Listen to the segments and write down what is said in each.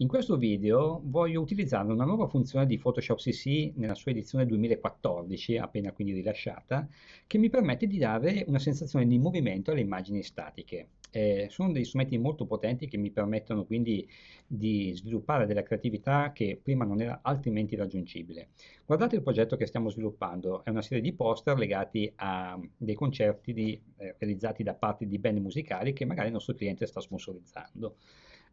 In questo video voglio utilizzare una nuova funzione di Photoshop CC nella sua edizione 2014, appena quindi rilasciata, che mi permette di dare una sensazione di movimento alle immagini statiche. Eh, sono degli strumenti molto potenti che mi permettono quindi di sviluppare della creatività che prima non era altrimenti raggiungibile. Guardate il progetto che stiamo sviluppando, è una serie di poster legati a dei concerti di, eh, realizzati da parte di band musicali che magari il nostro cliente sta sponsorizzando.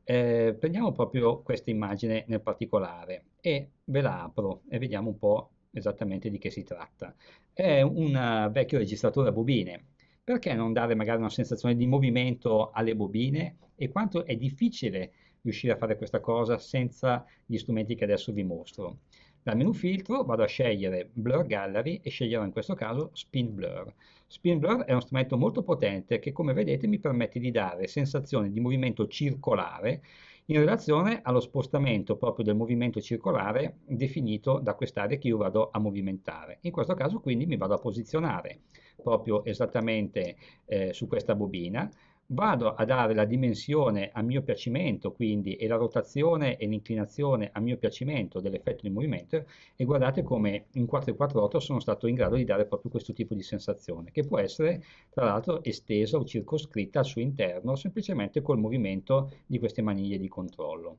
Eh, prendiamo proprio questa immagine nel particolare e ve la apro e vediamo un po' esattamente di che si tratta. È un eh, vecchio registratore a bobine. Perché non dare magari una sensazione di movimento alle bobine e quanto è difficile riuscire a fare questa cosa senza gli strumenti che adesso vi mostro? Dal menu filtro vado a scegliere Blur Gallery e sceglierò in questo caso Spin Blur. Spin Blur è uno strumento molto potente che come vedete mi permette di dare sensazione di movimento circolare in relazione allo spostamento proprio del movimento circolare definito da quest'area che io vado a movimentare. In questo caso quindi mi vado a posizionare proprio esattamente eh, su questa bobina vado a dare la dimensione a mio piacimento, quindi, e la rotazione e l'inclinazione a mio piacimento dell'effetto di movimento e guardate come in 448 sono stato in grado di dare proprio questo tipo di sensazione, che può essere tra l'altro estesa o circoscritta al suo interno semplicemente col movimento di queste maniglie di controllo.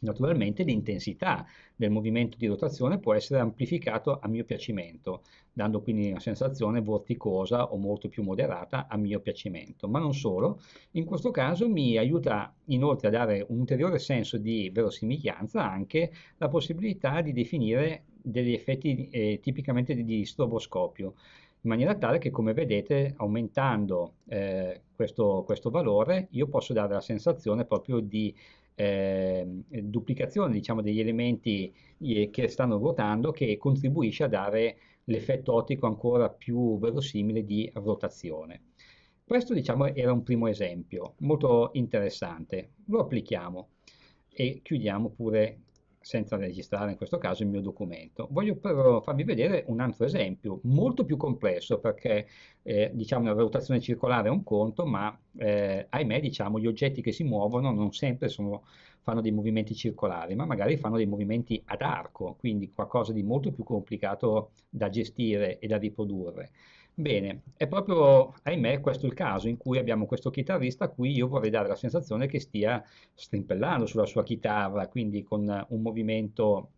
Naturalmente l'intensità del movimento di rotazione può essere amplificato a mio piacimento, dando quindi una sensazione vorticosa o molto più moderata a mio piacimento. Ma non solo, in questo caso mi aiuta inoltre a dare un ulteriore senso di verosimiglianza anche la possibilità di definire degli effetti eh, tipicamente di strobo in maniera tale che come vedete aumentando eh, questo, questo, valore io posso dare la sensazione proprio di eh, duplicazione diciamo, degli elementi eh, che stanno ruotando che contribuisce a dare l'effetto ottico ancora più verosimile di rotazione. Questo diciamo era un primo esempio molto interessante, lo applichiamo e chiudiamo pure senza registrare in questo caso il mio documento. Voglio però farvi vedere un altro esempio, molto più complesso perché eh, diciamo la valutazione circolare è un conto, ma eh, ahimè diciamo gli oggetti che si muovono non sempre sono, fanno dei movimenti circolari, ma magari fanno dei movimenti ad arco, quindi qualcosa di molto più complicato da gestire e da riprodurre. Bene, è proprio, ahimè, questo il caso in cui abbiamo questo chitarrista a cui io vorrei dare la sensazione che stia strimpellando sulla sua chitarra, quindi con un movimento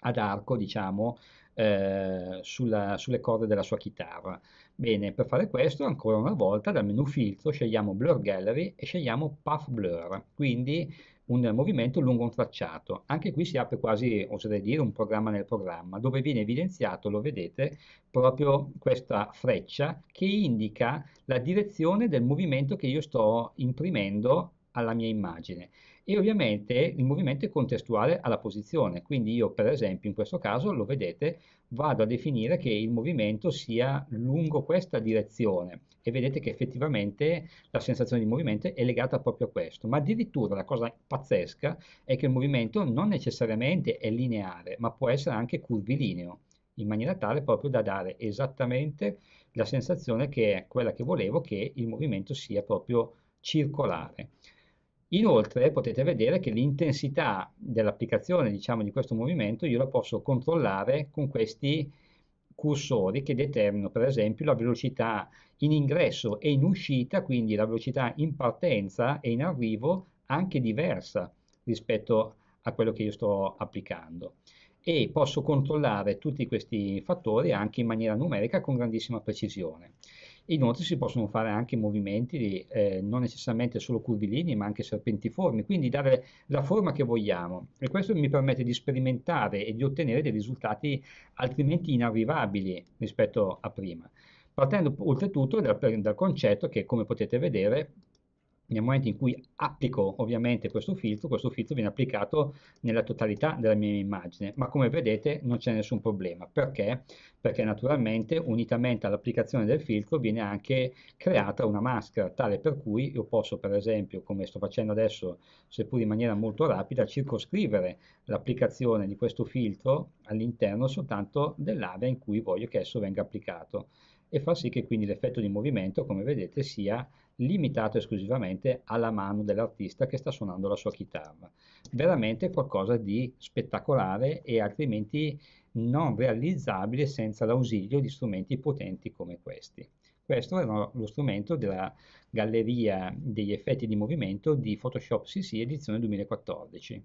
ad arco, diciamo, eh, sulla, sulle corde della sua chitarra. Bene, per fare questo ancora una volta dal menu filtro scegliamo Blur Gallery e scegliamo Puff Blur, quindi un movimento lungo un tracciato. Anche qui si apre quasi, oserei dire, un programma nel programma, dove viene evidenziato, lo vedete, proprio questa freccia che indica la direzione del movimento che io sto imprimendo alla mia immagine e ovviamente il movimento è contestuale alla posizione, quindi io per esempio in questo caso lo vedete vado a definire che il movimento sia lungo questa direzione e vedete che effettivamente la sensazione di movimento è legata proprio a questo, ma addirittura la cosa pazzesca è che il movimento non necessariamente è lineare, ma può essere anche curvilineo in maniera tale proprio da dare esattamente la sensazione che è quella che volevo che il movimento sia proprio circolare. Inoltre potete vedere che l'intensità dell'applicazione diciamo, di questo movimento io la posso controllare con questi cursori che determinano per esempio la velocità in ingresso e in uscita, quindi la velocità in partenza e in arrivo anche diversa rispetto a quello che io sto applicando e posso controllare tutti questi fattori anche in maniera numerica con grandissima precisione. Inoltre si possono fare anche movimenti eh, non necessariamente solo curvilini ma anche serpentiformi, quindi dare la forma che vogliamo e questo mi permette di sperimentare e di ottenere dei risultati altrimenti inarrivabili rispetto a prima partendo oltretutto dal, dal, concetto che, come potete vedere, nel momento in cui applico ovviamente questo filtro, questo filtro viene applicato nella totalità della mia immagine, ma come vedete non c'è nessun problema, perché? Perché naturalmente unitamente all'applicazione del filtro viene anche creata una maschera, tale per cui io posso per esempio, come sto facendo adesso, seppur in maniera molto rapida, circoscrivere l'applicazione di questo filtro all'interno soltanto dell'area in cui voglio che esso venga applicato e far sì che quindi l'effetto di movimento, come vedete, sia limitato esclusivamente alla mano dell'artista che sta suonando la sua chitarra. Veramente qualcosa di spettacolare e altrimenti non realizzabile senza l'ausilio di strumenti potenti come questi. Questo era lo strumento della galleria degli effetti di movimento di Photoshop CC edizione 2014.